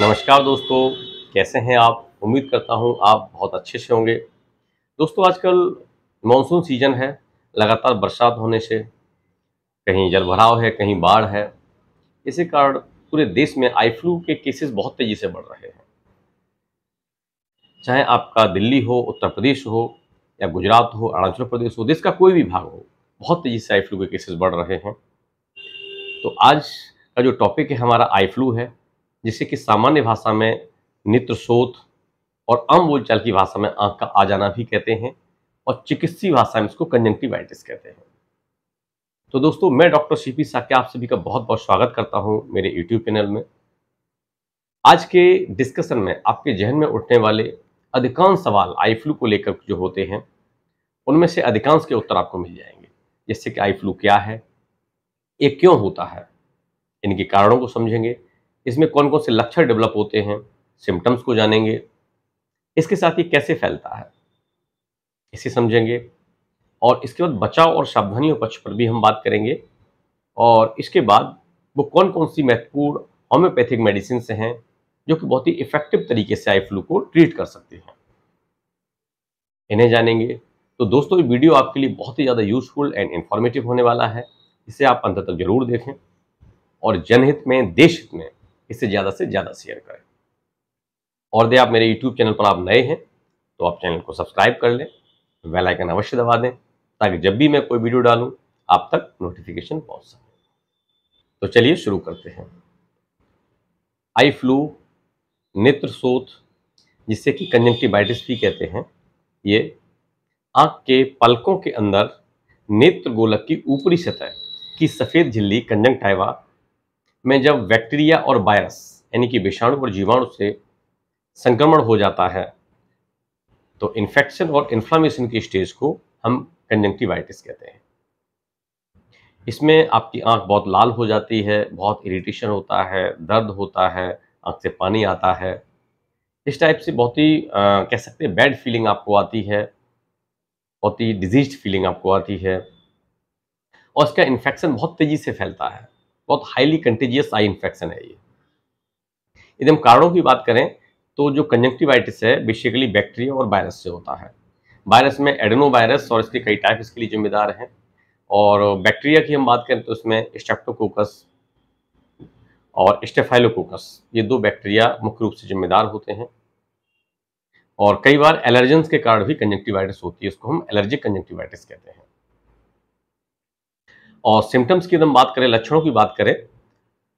नमस्कार दोस्तों कैसे हैं आप उम्मीद करता हूं आप बहुत अच्छे से होंगे दोस्तों आजकल मानसून सीजन है लगातार बरसात होने से कहीं जलभराव है कहीं बाढ़ है इसी कारण पूरे देश में आई फ्लू के केसेस बहुत तेज़ी से बढ़ रहे हैं चाहे आपका दिल्ली हो उत्तर प्रदेश हो या गुजरात हो अरुणाचल प्रदेश हो देश का कोई भी भाग हो बहुत तेज़ी से आई फ्लू के केसेस बढ़ रहे हैं तो आज का जो टॉपिक है हमारा आई फ्लू है जिससे कि सामान्य भाषा में नित्र शोथ और आम बोलचाल की भाषा में आंख का आ जाना भी कहते हैं और चिकित्सीय भाषा में इसको कंजंक्टिवाइटिस कहते हैं तो दोस्तों मैं डॉक्टर सी पी साक्या आप सभी का बहुत बहुत स्वागत करता हूं मेरे यूट्यूब चैनल में आज के डिस्कशन में आपके जहन में उठने वाले अधिकांश सवाल आई फ्लू को लेकर जो होते हैं उनमें से अधिकांश के उत्तर आपको मिल जाएंगे जैसे कि आई फ्लू क्या है ये क्यों होता है इनके कारणों को समझेंगे इसमें कौन कौन से लक्षण डेवलप होते हैं सिम्टम्स को जानेंगे इसके साथ ये कैसे फैलता है इसे समझेंगे और इसके बाद बचाव और सावधानी पक्ष पर भी हम बात करेंगे और इसके बाद वो कौन कौन सी महत्वपूर्ण होम्योपैथिक मेडिसिन हैं जो कि बहुत ही इफेक्टिव तरीके से आई फ्लू को ट्रीट कर सकते हैं इन्हें जानेंगे तो दोस्तों ये वीडियो आपके लिए बहुत ही ज़्यादा यूजफुल एंड इन्फॉर्मेटिव होने वाला है इसे आप अंत तक जरूर देखें और जनहित में देश हित में इसे ज़्यादा से ज़्यादा शेयर करें और दे आप मेरे यूट्यूब चैनल पर आप नए हैं तो आप चैनल को सब्सक्राइब कर लें बेल आइकन अवश्य दबा दें ताकि जब भी मैं कोई वीडियो डालूं आप तक नोटिफिकेशन पहुंच सके तो चलिए शुरू करते हैं आई फ्लू नेत्र शोथ जिससे कि कंजंक्टिवाइटिस भी कहते हैं ये आँख के पलकों के अंदर नेत्र गोलक की ऊपरी सतह की सफ़ेद झिल्ली कंजंक्टाइवा में जब बैक्टीरिया और वायरस यानी कि विषाणु और जीवाणु से संक्रमण हो जाता है तो इन्फेक्शन और इन्फ्लामेशन की स्टेज को हम कंजंक्टिवाइटिस कहते हैं इसमें आपकी आंख बहुत लाल हो जाती है बहुत इरिटेशन होता है दर्द होता है आंख से पानी आता है इस टाइप से बहुत ही कह सकते हैं बैड फीलिंग आपको आती है बहुत ही डिजीज फीलिंग आपको आती है और इसका इन्फेक्शन बहुत तेज़ी से फैलता है बहुत हाईली कंटेजियस आई इन्फेक्शन है ये यदि हम कारणों की बात करें तो जो कंजंक्टिवाइटिस है बेसिकली बैक्टीरिया और वायरस से होता है वायरस में एडेनो वायरस और इसके कई टाइप इसके लिए जिम्मेदार हैं और बैक्टीरिया की हम बात करें तो उसमें स्टेप्टोकोकस और स्टेफाइलोकोकस ये दो बैक्टीरिया मुख्य रूप से जिम्मेदार होते हैं और कई बार एलर्जेंस के कारण भी कंजंक्टिवाइटिस होती है इसको हम एलर्जिक कंजंक्टिवाइटिस कहते हैं और सिम्टम्स की हम बात करें लक्षणों की बात करें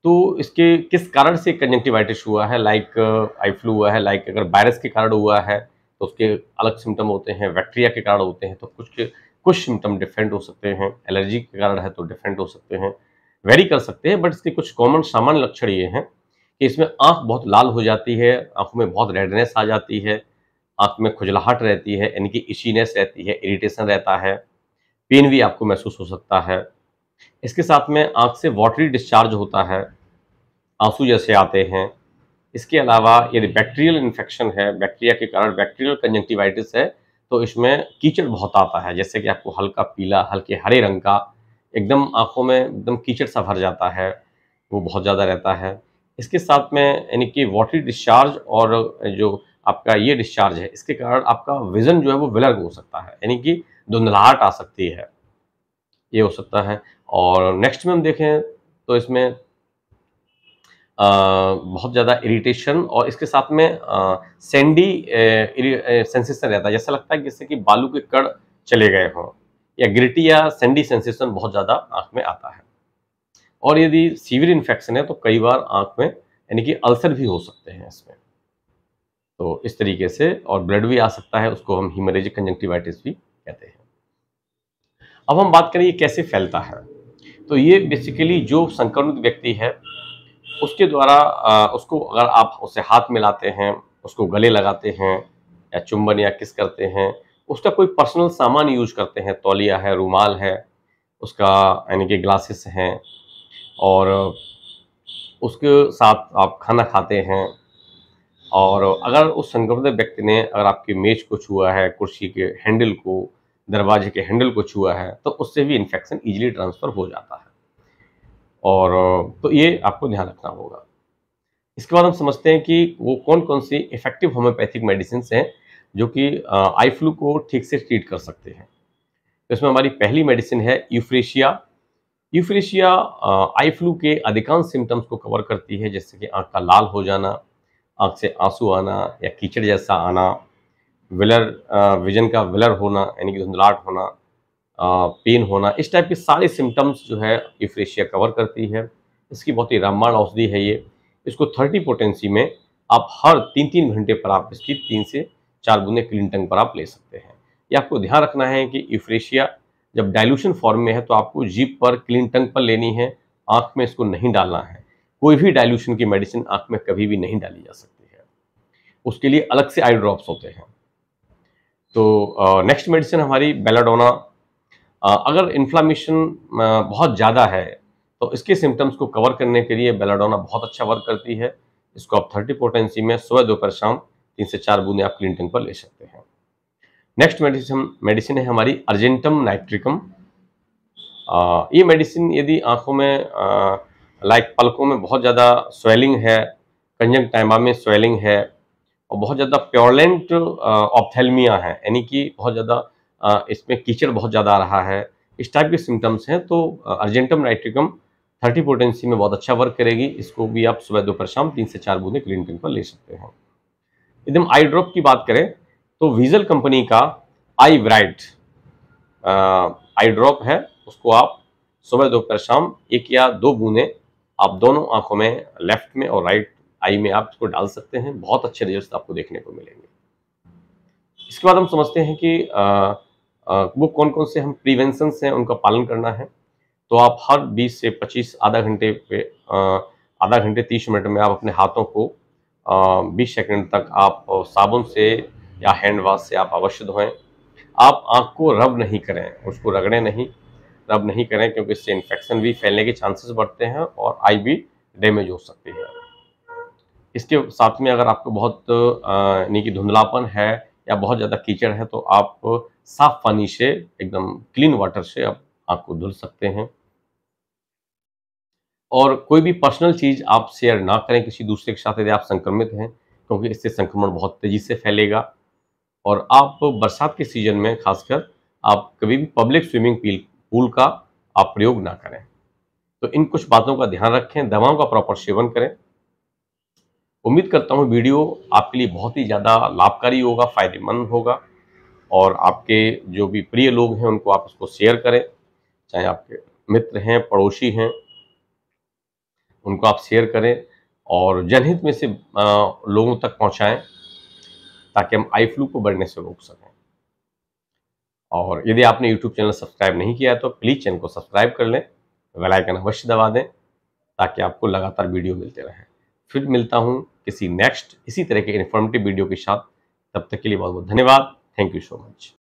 तो इसके किस कारण से कंजेंटिवाइटिस हुआ है लाइक आई फ्लू हुआ है लाइक अगर वायरस के कारण हुआ है तो उसके अलग सिम्टम होते हैं बैक्टीरिया के कारण होते हैं तो कुछ के कुछ सिम्टम डिफरेंट हो सकते हैं एलर्जी के कारण है तो डिफरेंट हो सकते हैं वेरी कर सकते हैं बट इसके कुछ कॉमन सामान्य लक्षण ये हैं कि इसमें आँख बहुत लाल हो जाती है आँखों में बहुत रेडनेस आ जाती है आँख में खुजलाहट रहती है यानी कि इशीनेस रहती है इरीटेशन रहता है पेन भी आपको महसूस हो सकता है इसके साथ में आँख से वाटरी डिस्चार्ज होता है आंसू जैसे आते हैं इसके अलावा यदि बैक्टीरियल इन्फेक्शन है बैक्टीरिया के कारण बैक्टीरियल कंजेंटिवाइटिस है तो इसमें कीचड़ बहुत आता है जैसे कि आपको हल्का पीला हल्के हरे रंग का एकदम आँखों में एकदम कीचड़ सा भर जाता है वो बहुत ज़्यादा रहता है इसके साथ में यानी कि वाटरी डिस्चार्ज और जो आपका ये डिस्चार्ज है इसके कारण आपका विज़न जो है वो विलर हो सकता है यानी कि धुंधलाहट आ सकती है ये हो सकता है और नेक्स्ट में हम देखें तो इसमें आ, बहुत ज़्यादा इरिटेशन और इसके साथ में आ, सेंडी सेंसेशन रहता है जैसा लगता है जैसे कि बालू के कड़ चले गए हों या ग्रिटी या सेंडी सेंसेशन बहुत ज़्यादा आँख में आता है और यदि सीवियर इन्फेक्शन है तो कई बार आँख में यानी कि अल्सर भी हो सकते हैं इसमें तो इस तरीके से और ब्लड भी आ सकता है उसको हम हीमरेजिक कंजंक्टिवाइटिस भी कहते हैं अब हम बात करें ये कैसे फैलता है तो ये बेसिकली जो संक्रमित व्यक्ति है उसके द्वारा उसको अगर आप उसे हाथ मिलाते हैं उसको गले लगाते हैं या चुंबन या किस करते हैं उसका कोई पर्सनल सामान यूज करते हैं तौलिया है रुमाल है उसका यानी कि ग्लासेस हैं और उसके साथ आप खाना खाते हैं और अगर उस संक्रमित व्यक्ति ने अगर आपकी मेज को छुआ है कुर्सी के हैंडल को दरवाजे के हैंडल को छुआ है तो उससे भी इन्फेक्शन ईजिली ट्रांसफ़र हो जाता है और तो ये आपको ध्यान रखना होगा इसके बाद हम समझते हैं कि वो कौन कौन सी इफेक्टिव होम्योपैथिक मेडिसिन हैं जो कि आई फ्लू को ठीक से ट्रीट कर सकते हैं तो इसमें हमारी पहली मेडिसिन है यूफ्रेशिया यूफ्रेशिया आई फ्लू के अधिकांश सिम्टम्स को कवर करती है जैसे कि आँख का लाल हो जाना आँख से आंसू आना या कीचड़ जैसा आना विलर विजन का विलर होना यानी कि धुंधलाट होना पेन होना इस टाइप के सारे सिम्टम्स जो है इफ्रेशिया कवर करती है इसकी बहुत ही रामबाण औषधि है ये इसको थर्टी पोटेंसी में आप हर तीन तीन घंटे पर आप इसकी तीन से चार बूंदे क्लीन टंग पर आप ले सकते हैं ये आपको ध्यान रखना है कि इफ्रेशिया जब डाइल्यूशन फॉर्म में है तो आपको जीप पर क्लीन टंग पर लेनी है आँख में इसको नहीं डालना है कोई भी डायलूशन की मेडिसिन आँख में कभी भी नहीं डाली जा सकती है उसके लिए अलग से आई ड्रॉप्स होते हैं तो नेक्स्ट मेडिसिन हमारी बेलाडोना अगर इन्फ्लामेशन बहुत ज़्यादा है तो इसके सिम्टम्स को कवर करने के लिए बेलाडोना बहुत अच्छा वर्क करती है इसको आप थर्टी पोटेंसी में सुबह दोपहर शाम तीन से चार बूंदें आप क्लीन पर ले सकते हैं नेक्स्ट मेडिसिन मेडिसिन है हमारी अर्जेंटम नाइट्रिकम ये मेडिसिन यदि आँखों में लाइक पलकों में बहुत ज़्यादा स्वेलिंग है कंजंग टाइमा में स्वेलिंग है और बहुत ज़्यादा प्योरलेंट ऑप्थेलमिया है यानी कि बहुत ज़्यादा इसमें कीचड़ बहुत ज़्यादा आ रहा है इस टाइप के सिम्टम्स हैं तो अर्जेंटम नाइट्रिकम थर्टी पोटेंसी में बहुत अच्छा वर्क करेगी इसको भी आप सुबह दोपहर शाम तीन से चार बूंदे क्लीन पिन पर ले सकते हैं एकदम आई ड्रॉप की बात करें तो वीजल कंपनी का आई ब्राइट आई ड्रॉप है उसको आप सुबह दोपहर शाम एक या दो बूंदे आप दोनों आंखों में लेफ्ट में और राइट आई में आप इसको डाल सकते हैं बहुत अच्छे रिजल्ट आपको देखने को मिलेंगे इसके बाद हम समझते हैं कि आ, आ, वो कौन कौन से हम प्रिवेंशन हैं उनका पालन करना है तो आप हर 20 से 25 आधा घंटे पे आधा घंटे 30 मिनट में आप अपने हाथों को आ, 20 सेकंड तक आप साबुन से या हैंड वॉश से आप अवश्य धोएं आप आँख को रब नहीं करें उसको रगड़ें नहीं रब नहीं करें क्योंकि इससे इन्फेक्शन भी फैलने के चांसेस बढ़ते हैं और आई भी डैमेज हो सकती है इसके साथ में अगर आपको बहुत यानी कि धुंधलापन है या बहुत ज़्यादा कीचड़ है तो आप साफ पानी से एकदम क्लीन वाटर से आप आँख को धुल सकते हैं और कोई भी पर्सनल चीज़ आप शेयर ना करें किसी दूसरे के साथ यदि आप संक्रमित हैं क्योंकि इससे संक्रमण बहुत तेज़ी से फैलेगा और आप बरसात के सीजन में खासकर आप कभी भी पब्लिक स्विमिंग पूल का आप प्रयोग ना करें तो इन कुछ बातों का ध्यान रखें दवाओं का प्रॉपर सेवन करें उम्मीद करता हूँ वीडियो आपके लिए बहुत ही ज़्यादा लाभकारी होगा फ़ायदेमंद होगा और आपके जो भी प्रिय लोग हैं उनको आप इसको शेयर करें चाहे आपके मित्र हैं पड़ोसी हैं उनको आप शेयर करें और जनहित में से लोगों तक पहुंचाएं ताकि हम आई फ्लू को बढ़ने से रोक सकें और यदि आपने यूट्यूब चैनल सब्सक्राइब नहीं किया है तो प्लीज़ चैनल को सब्सक्राइब कर लें वेलाइकन अवश्य दबा दें ताकि आपको लगातार वीडियो मिलते रहें फिर मिलता हूँ किसी नेक्स्ट इसी तरह के इन्फॉर्मेटिव वीडियो के साथ तब तक के लिए बहुत बहुत धन्यवाद थैंक यू सो मच